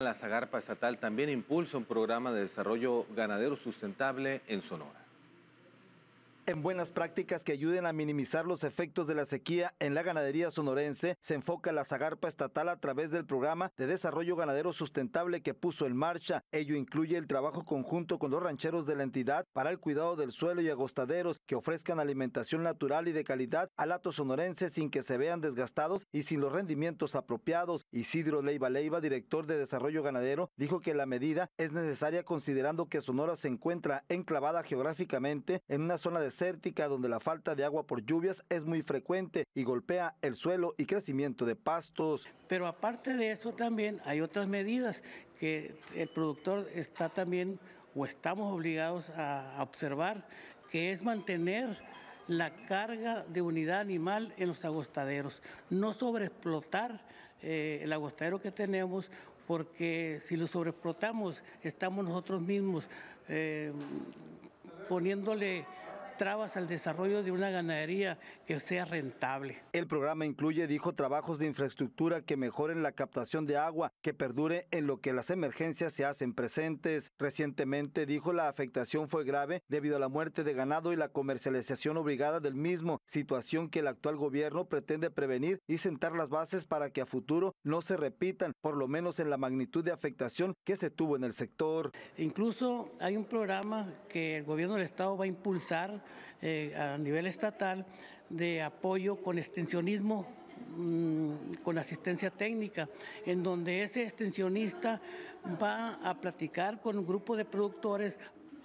La Zagarpa Estatal también impulsa un programa de desarrollo ganadero sustentable en Sonora en buenas prácticas que ayuden a minimizar los efectos de la sequía en la ganadería sonorense, se enfoca la Zagarpa Estatal a través del programa de desarrollo ganadero sustentable que puso en marcha. Ello incluye el trabajo conjunto con los rancheros de la entidad para el cuidado del suelo y agostaderos que ofrezcan alimentación natural y de calidad al ato sonorense sin que se vean desgastados y sin los rendimientos apropiados. Isidro Leiva Leiva, director de Desarrollo Ganadero, dijo que la medida es necesaria considerando que Sonora se encuentra enclavada geográficamente en una zona de donde la falta de agua por lluvias es muy frecuente y golpea el suelo y crecimiento de pastos. Pero aparte de eso también hay otras medidas que el productor está también o estamos obligados a observar, que es mantener la carga de unidad animal en los agostaderos, no sobreexplotar eh, el agostadero que tenemos, porque si lo sobreexplotamos, estamos nosotros mismos eh, poniéndole trabas al desarrollo de una ganadería que sea rentable. El programa incluye, dijo, trabajos de infraestructura que mejoren la captación de agua, que perdure en lo que las emergencias se hacen presentes. Recientemente, dijo, la afectación fue grave debido a la muerte de ganado y la comercialización obligada del mismo, situación que el actual gobierno pretende prevenir y sentar las bases para que a futuro no se repitan, por lo menos en la magnitud de afectación que se tuvo en el sector. Incluso hay un programa que el gobierno del Estado va a impulsar eh, a nivel estatal de apoyo con extensionismo mm, con asistencia técnica, en donde ese extensionista va a platicar con un grupo de productores,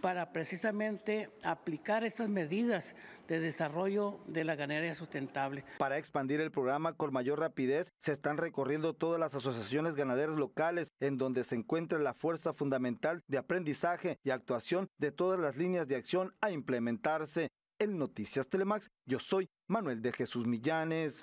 para precisamente aplicar esas medidas de desarrollo de la ganadería sustentable. Para expandir el programa con mayor rapidez, se están recorriendo todas las asociaciones ganaderas locales en donde se encuentra la fuerza fundamental de aprendizaje y actuación de todas las líneas de acción a implementarse. En Noticias Telemax, yo soy Manuel de Jesús Millanes.